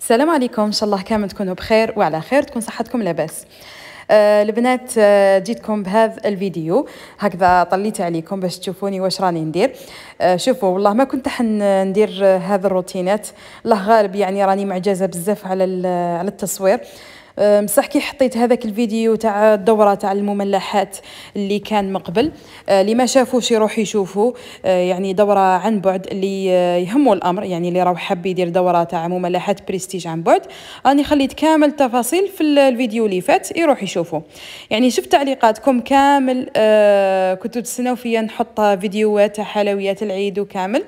السلام عليكم ان شاء الله كامل تكونوا بخير وعلى خير تكون صحتكم لاباس آه البنات آه جيتكم بهذا الفيديو هكذا طليت عليكم باش تشوفوني واش راني ندير آه شوفوا والله ما كنت ندير هذا الروتينات الله غالب يعني راني معجزه بزاف على على التصوير بصح كي حطيت هذاك الفيديو تاع الدوره تاع المملحات اللي كان من قبل أه، اللي ما شافوش يروح يشوفوا أه، يعني دوره عن بعد اللي أه، يهمو الامر يعني اللي راهو حاب يدير دوره تاع مملحات بريستيج عن بعد راني خليت كامل التفاصيل في الفيديو اللي فات يروح يشوفوا يعني شفت تعليقاتكم كامل كنتوا تستناو فيا نحط فيديوهات تاع حلويات العيد وكامل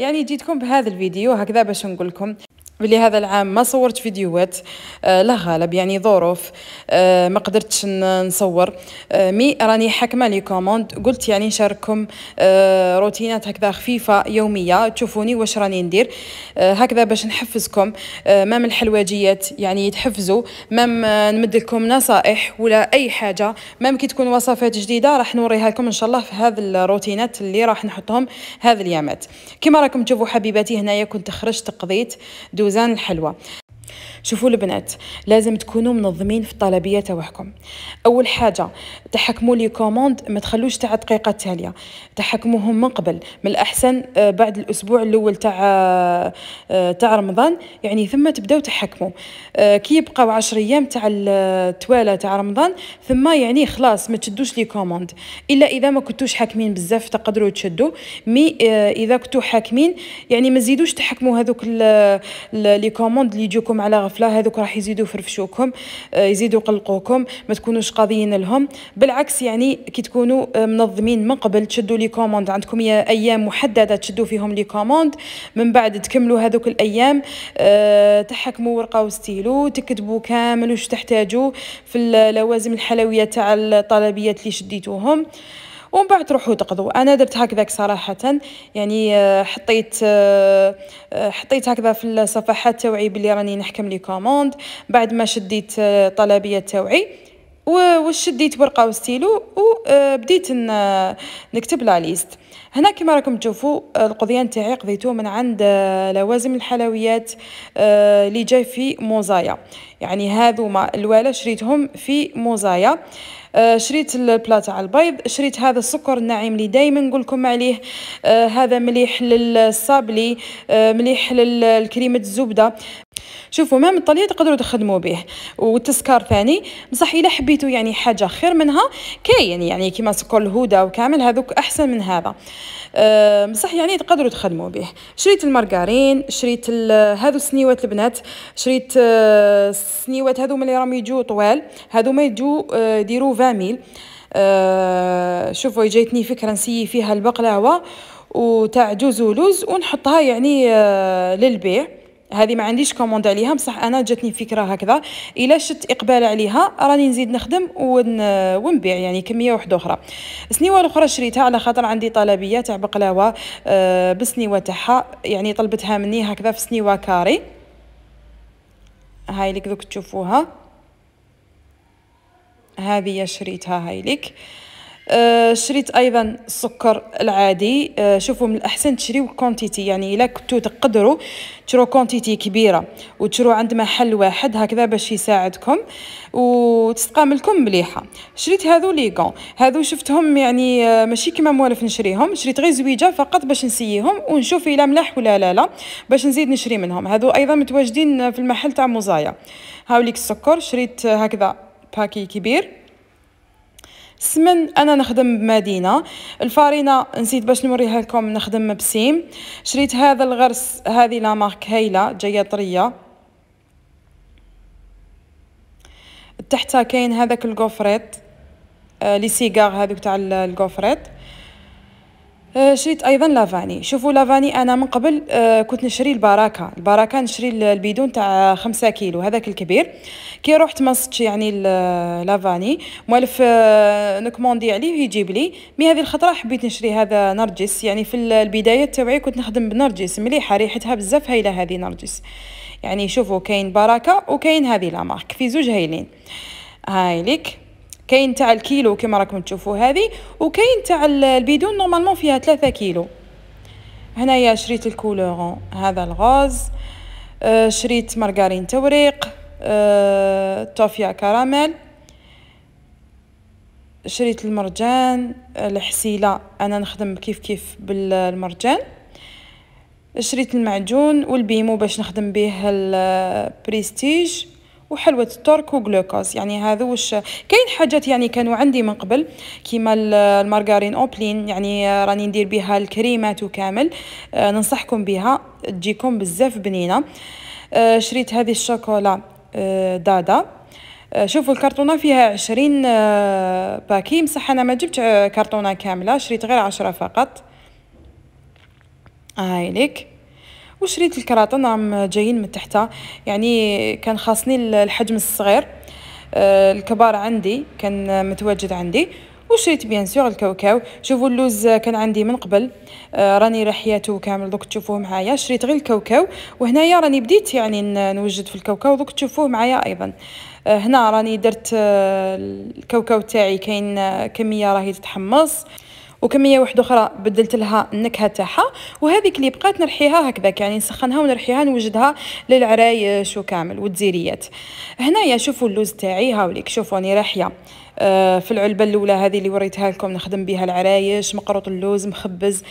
يعني جيتكم بهذا الفيديو هكذا باش نقول لكم بلي هذا العام ما صورت فيديوهات آه لا غالب يعني ظروف آه ما قدرتش نصور آه مي راني حاكمه لي كوموند قلت يعني نشارككم آه روتينات هكذا خفيفه يوميه تشوفوني واش راني ندير آه هكذا باش نحفزكم آه مام الحلواجيات يعني يتحفزوا مام آه، نمد لكم نصائح ولا اي حاجه مام كي تكون وصفات جديده راح نوريها لكم ان شاء الله في هذه الروتينات اللي راح نحطهم هذه اليامات كما راكم تشوفوا حبيباتي هنايا كنت خرجت قضيت دو الجوزان الحلوة شوفوا البنات لازم تكونوا منظمين في الطلبيه تاعكم اول حاجه تحكموا لي كوموند ما تخلوش تاع الدقيقه التاليه تحكموهم من قبل من الاحسن آه، بعد الاسبوع الاول تاع آه، آه، تاع رمضان يعني ثم تبداو تحكموا كي يبقاو 10 ايام تاع التواله تاع رمضان ثم يعني خلاص ما تشدوش لي كوموند الا اذا ما كنتوش حاكمين بزاف تقدروا تشدوا مي اذا كنتو حاكمين يعني ما تزيدوش تحكموا هذوك لي كوموند اللي يجوكم على الطفله هذوك راح يزيدوا يفرفشوكم آه، يزيدوا يقلقوكم ما تكونوش قاضيين لهم بالعكس يعني كي تكونوا آه، منظمين من قبل تشدوا لي كوموند عندكم يا ايام محدده تشدوا فيهم لي كوموند من بعد تكملوا هذوك الايام آه، تحكموا ورقه وستيلو تكتبوا كامل واش تحتاجوا في اللوازم الحلويه تاع الطلبيات اللي شديتوهم ومن بعد تروحوا تقضوا انا درت هكذاك صراحه يعني آه، حطيت آه، آه، حطيت هكذا في الصفحات تاوعي بلي راني نحكم لي كوموند بعد ما شديت طلبيه تاوعي وشديت ورقه وستيلو وبديت آه، نكتب لا ليست هنا كما راكم تشوفوا آه، القضيان تاعي قضيته من عند آه، لوازم الحلويات اللي جاي في موزايا يعني هذوما الوالا شريتهم في موزايا شريت البلا على البيض شريت هذا السكر الناعم اللي دائما نقول لكم عليه هذا مليح للصابلي مليح للكريمه الزبده شوفوا مام الطليه تقدروا تخدموا به والتسكار ثاني بصح الا حبيتوا يعني حاجه خير منها كاين يعني كيما سكر الهودا وكامل هذوك احسن من هذا بصح يعني تقدروا تخدموا به شريت المارغارين شريت هذو السنيوات البنات شريت السنيوات أه، هذو ملي راهم يجوا طوال هذو ما يجوا أه، يديروا فاميل أه، شوفوا جاتني فكره نسيي فيها البقلاوه وتاع جوز ولوز ونحطها يعني للبيع هذه ما عنديش كوموند عليها بصح انا جاتني فكره هكذا الا شت اقبال عليها راني نزيد نخدم ون... ونبيع يعني كميه وحده اخرى سنيوه الاخرى شريتها على خاطر عندي طلبيه تاع بقلاوه آه، بسنيوه تاعها يعني طلبتها مني هكذا في سنيوه كاري هاي لك دوك تشوفوها هذه شريتها هاي لك أه، شريت ايضا السكر العادي أه، شوفوا من الاحسن تشريو كونتيتي يعني الا كنتو تقدروا تشرو كونتيتي كبيره وتشرو عند محل واحد هكذا باش يساعدكم لكم مليحه شريت هذو لي كون هذو شفتهم يعني أه، ماشي كيما موالف نشريهم شريت غير زويجه فقط باش نسييهم ونشوف الا ملاح ولا لا لا باش نزيد نشري منهم هذو ايضا متواجدين في المحل تاع موزايا هاوليك السكر شريت هكذا باكي كبير سمن انا نخدم بمدينه الفارينه نسيت باش نوريها لكم نخدم بسيم شريت هذا الغرس هذه لا مارك هايله جايه طريه تحتها كاين هذاك الكوفريت آه لي سيغار هذوك تاع الكوفريت آه، شريت ايضا لافاني شوفوا لافاني انا من قبل آه، كنت نشري البراكه البراكه نشري البيدون تاع خمسة كيلو هذاك الكبير كي رحت مصت يعني لافاني مالف آه، نكموندي عليه يجيب لي مي هذه الخطره حبيت نشري هذا نرجس يعني في البدايه تاعي كنت نخدم بنرجس مليحه ريحتها بزاف هايله هذه نرجس يعني شوفوا كاين براكه وكاين هذه لا مارك في زوج هايلين ليك كاين تاع الكيلو كما راكم تشوفوا هذه وكاين تاع البيدون نورمالمون فيها 3 كيلو هنايا شريت الكولورون هذا الغاز آه، شريت مارغرين توريق آه توفيا كراميل شريت المرجان الحسيله انا نخدم كيف كيف بالمرجان شريت المعجون والبيمو باش نخدم به البريستيج وحلوة ترك وغلوكوز يعني وش كاين حاجات يعني كانوا عندي من قبل كيما المارغارين اوبلين يعني راني ندير بها الكريمات وكامل آه، ننصحكم بها تجيكم بزاف بنينة آه، شريت هذه الشوكولا آه، دادا شوفوا الكرتونه فيها عشرين باكي بصح انا ما جبت كرتونه كامله شريت غير عشرة فقط هاي ليك وشريت الكراطن راهم نعم، جايين من تحتها يعني كان خاصني الحجم الصغير آه، الكبار عندي كان متواجد عندي وشريت بيان سور الكاوكاو شوفوا اللوز كان عندي من قبل آه، راني رحياته كامل دوك تشوفوه معايا شريت غير الكاوكاو وهنايا راني بديت يعني نوجد في الكاوكاو دوك تشوفوه معايا ايضا آه، هنا راني درت الكاوكاو تاعي كاين كميه راهي تتحمص وكميه واحده اخرى بدلت لها النكهه تاعها وهذيك اللي بقات نرحيها هكذا يعني نسخنها ونرحيها نوجدها للعرايش وكامل والتزيريات هنايا شوفوا اللوز تاعي هاوليك شوفوا راني راحيه آه في العلبه الاولى هذه اللي وريتها لكم نخدم بها العرايش مقروط اللوز مخبز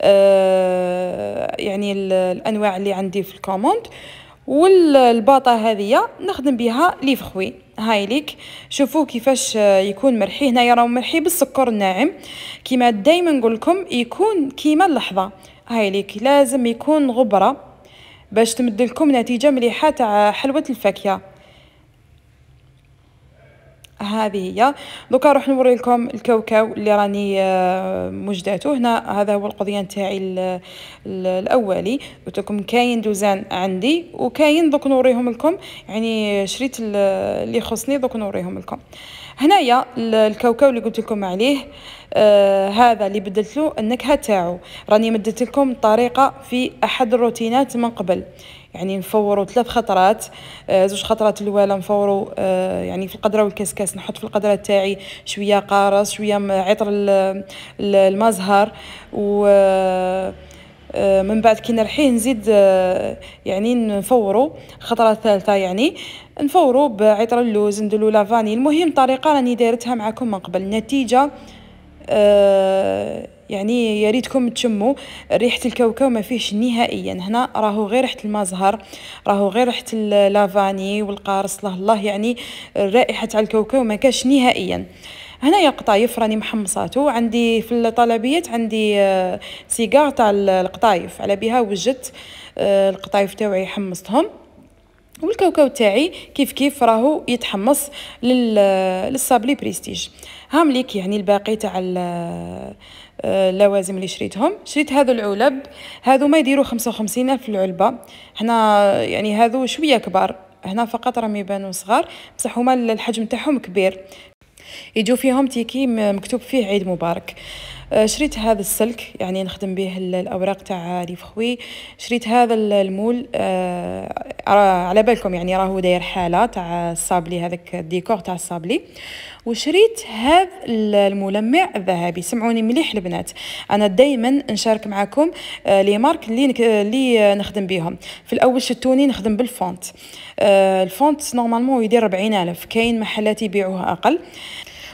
آه يعني الانواع اللي عندي في الكوموند آه والباطه هذه نخدم بها لي فخوي هاي ليك شوفوا كيفاش يكون مرحي هنايا راهو مرحي بالسكر الناعم كيما دائما نقول لكم يكون كيما اللحظه هاي ليك لازم يكون غبره باش تمد لكم نتيجه مليحه تاع حلوه الفاكهه هذه هي دوكا نروح نوري لكم الكوكو اللي راني آه، مجداته هنا هذا هو القضيه نتاعي الاولي قلت لكم كاين دوزان عندي وكاين دوك نوريهم لكم يعني شريت اللي خصني دوك نوريهم لكم هنايا الكاوكاو اللي قلت لكم عليه آه هذا اللي بدلت له النكهه تاعو راني مدت لكم طريقه في احد الروتينات من قبل يعني نفوروا ثلاث خطرات آه، زوج خطرات الاولى نفوروا آه، يعني في القدره والكسكاس نحط في القدره تاعي شويه قارص شويه عطر المزهر و آه، من بعد كي نرحيه نزيد يعني نفورو خطرة ثالثة يعني نفورو بعطر اللوز ندلو لافاني المهم طريقة راني دايرتها معكم من قبل النتيجة يعني يا ريتكم تشموا ريحه الكاوكاو ما فيهش نهائيا هنا راهو غير ريحه المزهر راهو غير ريحه اللافاني والقارص الله الله يعني الرائحه تاع الكاوكاو ما كاش نهائيا هنايا قطايف راني محمصاتو عندي في الطلبيات عندي آه، سيجار تاع القطايف على بها وجدت آه، القطايف تاوعي حمصتهم والكاوكاو تاعي كيف كيف راهو يتحمص للصابلي بريستيج هامليك يعني الباقي تاع اللوازم اللي شريتهم شريت هذو العلب هذو ما يديروا خمسة وخمسين ألف العلبة هنا يعني هذو شوية كبار هنا فقط راهم يبانو صغار بصح هما الحجم تاعهم كبير يجو فيهم تيكي مكتوب فيه عيد مبارك آه، شريت هذا السلك يعني نخدم به الاوراق تاع لي فخوي شريت هذا المول آه، على بالكم يعني راهو داير حاله تاع الصابلي هذاك الديكور تاع الصابلي وشريت هذا الملمع الذهبي سمعوني مليح البنات انا دائما نشارك معكم آه، لي مارك اللي اللي نخدم بهم في الاول شتوني نخدم بالفونت الفونت نورمالمون يدير 40000 كاين محلات يبيعوها اقل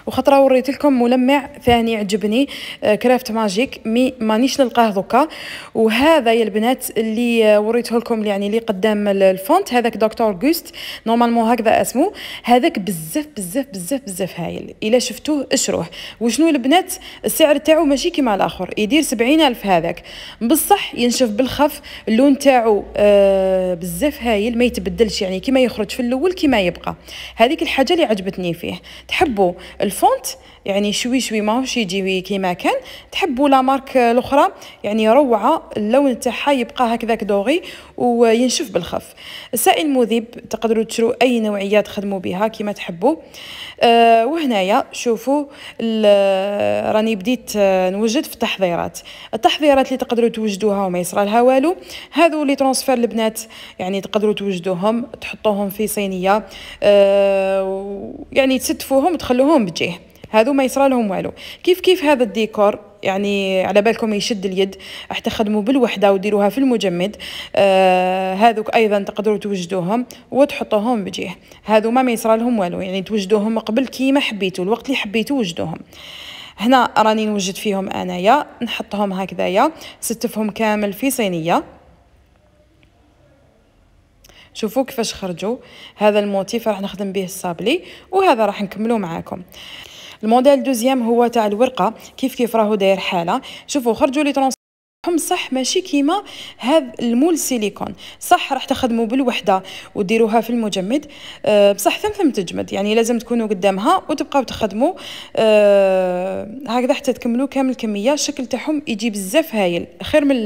وخطره وريت لكم ملمع ثاني عجبني آه، كرافت ماجيك مي مانيش نلقاه دوكا وهذا يا البنات اللي وريته لكم يعني اللي قدام الفونت هذاك دكتور غوست نورمالمون هكذا اسمه هذاك بزاف بزاف بزاف بزاف هايل الا شفتوه اشروه وشنو البنات السعر تاعو ماشي كيما الاخر يدير سبعين الف هذاك بصح ينشف بالخف اللون تاعو آه بزاف هايل ما يتبدلش يعني كيما يخرج في الاول كيما يبقى هذيك الحاجه اللي عجبتني فيه تحبوا الف الفونت يعني شوي شوي ماهوش يجي كيما كان تحبوا لا مارك الاخرى يعني روعه اللون تاعها يبقى هكذاك دوغي وينشف بالخف السائل مذيب تقدروا تشرو اي نوعيه تخدموا بها كيما تحبوا أه وهنايا شوفوا راني بديت آه، نوجد في التحضيرات التحضيرات اللي تقدروا توجدوها وما يصرى لها والو هذو لي ترونسفير البنات يعني تقدروا توجدوهم تحطوهم في صينيه أه يعني تستفوهم تخلوهم بجي هادو ما يصرى لهم والو كيف كيف هذا الديكور يعني على بالكم يشد اليد راح تخدموا بالوحده وديروها في المجمد آه هذوك ايضا تقدروا توجدوهم وتحطوهم بجيه هادو ما ما يصرى لهم والو يعني توجدوهم قبل كيما حبيتوا الوقت اللي حبيتوا وجدوهم هنا راني نوجد فيهم انايا نحطهم هكذايا ستفهم كامل في صينيه شوفوا كيفاش خرجوا هذا الموتيف راح نخدم به الصابلي وهذا راح نكملو معاكم الموديل دوزيام هو تاع الورقه كيف كيف راهو داير حاله شوفوا خرجوا لي ترونس هم صح ماشي كيما هذا المول سيليكون صح راح تخدموا بالوحده وديروها في المجمد أه بصح ثم ثم تجمد يعني لازم تكونوا قدامها وتبقاو تخدموا أه هكذا حتى تكملوا كامل الكميه الشكل تاعهم يجي بزاف هايل خير من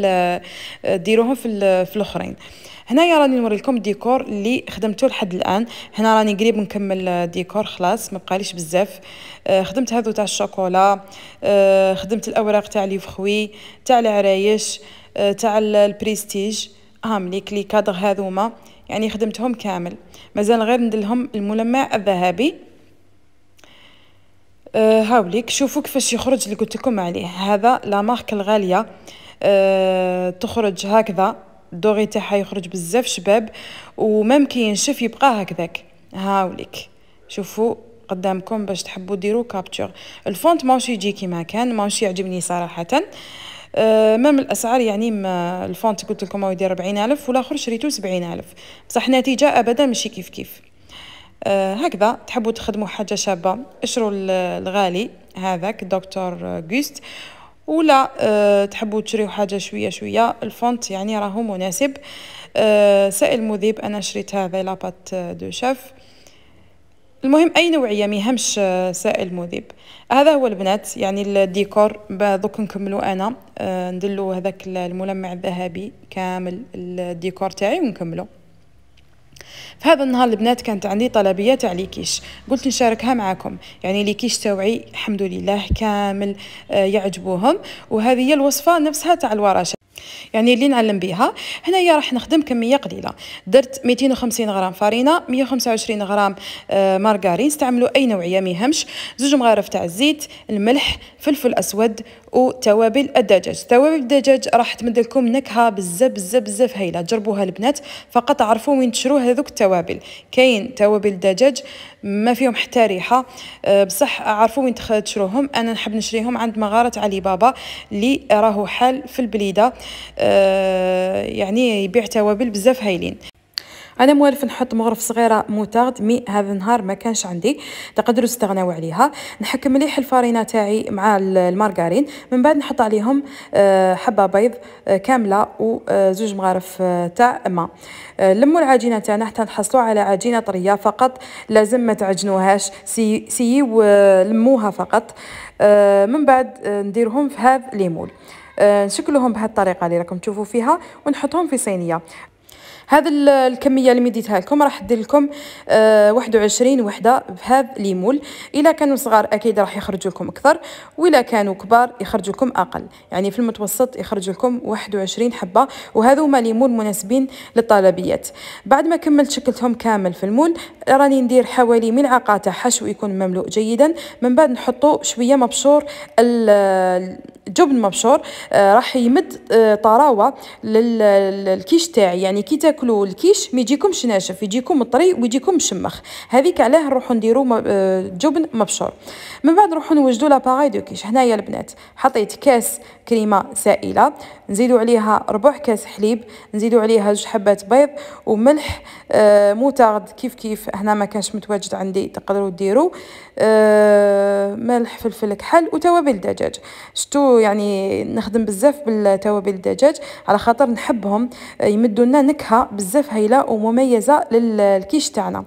ديروهم في في الاخرين هنايا راني نوري لكم الديكور اللي خدمته لحد الان هنا راني قريب نكمل آه، ديكور خلاص ما بقاليش بزاف آه، خدمت هذو تاع الشوكولا آه، خدمت الاوراق تاع لي فخوي تاع العرايش تاع البريستيج هام لي كلي كادر هذوما يعني خدمتهم كامل مازال غير ندلهم الملمع الذهبي آه هاوليك شوفوا كيفاش يخرج اللي قلت لكم عليه هذا لا مارك الغاليه آه تخرج هكذا الدوغي تاعها يخرج بزاف شباب ومام كي ينشف يبقى هكذاك هاوليك شوفوا قدامكم باش تحبوا ديروا كابتشر الفونت ماوش يجي كيما كان ماوش يعجبني صراحه أه مام الاسعار يعني ما الفونت قلت لكم هو يدير 40000 والاخر شريته 70000 بصح النتيجه ابدا ماشي كيف كيف أه هكذا تحبوا تخدموا حاجه شابه اشروا الغالي هذاك دكتور غوست آه، ولا أه تحبوا تشريو حاجه شويه شويه الفونت يعني راهو مناسب أه سائل مذيب انا شريت هذا لاباط آه، دو شاف المهم اي نوعيه ما يهمش آه، سائل مذيب هذا هو البنات يعني الديكور دوك نكملو انا أه ندلو هذاك الملمع الذهبي كامل الديكور تاعي ونكملو في هذا النهار البنات كانت عندي طلبيات تاع ليكيش قلت نشاركها معاكم يعني ليكيش توعي الحمد لله كامل آه، يعجبوهم وهذه هي الوصفة نفسها تاع الورشة يعني اللي نعلم بها هنايا راح نخدم كميه قليله درت 250 غرام فرينه 125 غرام آه، مارغارين استعملوا اي نوعيه ما يهمش زوج مغارف تاع الزيت الملح فلفل اسود وتوابل الدجاج توابل الدجاج راح تمد لكم نكهه بزاف بزاف بزاف هايله جربوها البنات فقط عرفوا وين تشرو هذوك التوابل كاين توابل الدجاج ما فيهم حتى ريحه أه، بصح عارفوا وين تشروهم انا نحب نشريهم عند مغاره علي بابا اللي راهو حال في البليده أه، يعني يبيع توابل بزاف هايلين انا موالف نحط مغرف صغيره موتارد مي هذا النهار ما كانش عندي تقدروا تستغناو عليها نحكم مليح الفارينه تاعي مع المارغرين من بعد نحط عليهم آه، حبه بيض آه، كامله وزوج آه، مغارف تاع ما لموا العجينه تاعنا حتى نحصلوا على عجينه طريه فقط لازم ما تعجنوهاش سي سي لموها فقط من بعد نديرهم في هذا ليمول نشكلهم بهذه الطريقه اللي راكم تشوفوا فيها ونحطهم في صينيه هذا الكميه اللي مديتها لكم راح دير لكم آه 21 وحده بهذا ليمول الا كانوا صغار اكيد راح يخرج لكم اكثر والا كانوا كبار يخرج لكم اقل يعني في المتوسط يخرج لكم 21 حبه وهذو ما ليمول مناسبين للطلبيات بعد ما كملت شكلتهم كامل في المول راني ندير حوالي ملعقه تاع حشو يكون مملوء جيدا من بعد نحطوا شويه مبشور الجبن مبشور آه راح يمد آه طراوه للكيش تاعي يعني كي تاكل تاكلوا الكيش ما يجيكمش ناشف يجيكم طري ويجيكم مشمخ هذيك علاه نروحوا نديروا آه، جبن مبشور من بعد نروحوا نوجدوا لاباغاي دو كيش هنايا البنات حطيت كاس كريمه سائله نزيدوا عليها ربع كاس حليب نزيدوا عليها جوج حبات بيض وملح آه موتارد كيف كيف هنا ما كانش متواجد عندي تقدروا ديروا آه، ملح فلفل كحل وتوابل الدجاج شتو يعني نخدم بزاف بالتوابل الدجاج على خاطر نحبهم آه، يمدوا لنا نكهه بزاف هايله ومميزه للكيش تاعنا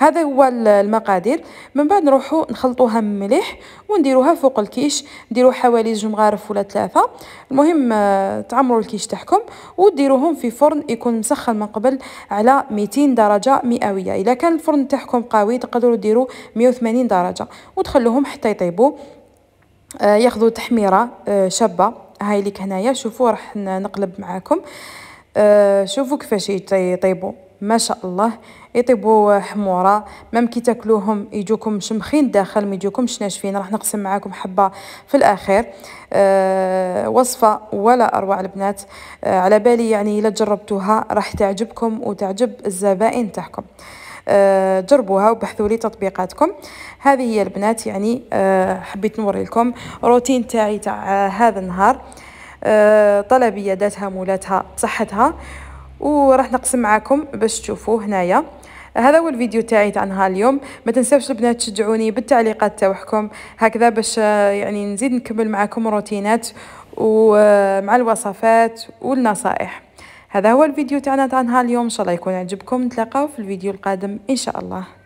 هذا هو المقادير من بعد نروحو نخلطوها مليح ونديروها فوق الكيش نديرو حوالي جوج مغارف ولا ثلاثه المهم آه، تعمروا الكيش تاعكم وديروهم في فرن يكون مسخن من قبل على 200 درجه مئويه اذا كان الفرن تاعكم قوي تقدروا ديروا 180 درجه وتخلوهم حتى يطيبوا آه، ياخذوا تحميره آه، شابه هاي ليك هنايا شوفوا راح نقلب معاكم آه، شوفوا كيفاش يطيبوا ما شاء الله يطيبوا حموره مام كي تاكلوهم يجوكم شمخين داخل ما يجوكمش ناشفين راح نقسم معاكم حبه في الاخير أه وصفه ولا اروع البنات أه على بالي يعني الا جربتوها راح تعجبكم وتعجب الزبائن تاعكم أه جربوها وبحثوا لي تطبيقاتكم هذه هي البنات يعني أه حبيت نوري لكم روتين تاعي تاع آه، هذا النهار آه، طلب يداتها مولاتها بصحتها وراح نقسم معاكم باش تشوفوا هنايا هذا هو الفيديو تاعي تاع نهار اليوم ما تنساوش البنات تشجعوني بالتعليقات تاعكم هكذا باش آه، يعني نزيد نكمل معاكم روتينات ومع آه، الوصفات والنصائح هذا هو الفيديو تاعنا تاع نهار اليوم ان شاء الله يكون عجبكم نتلاقاو في الفيديو القادم ان شاء الله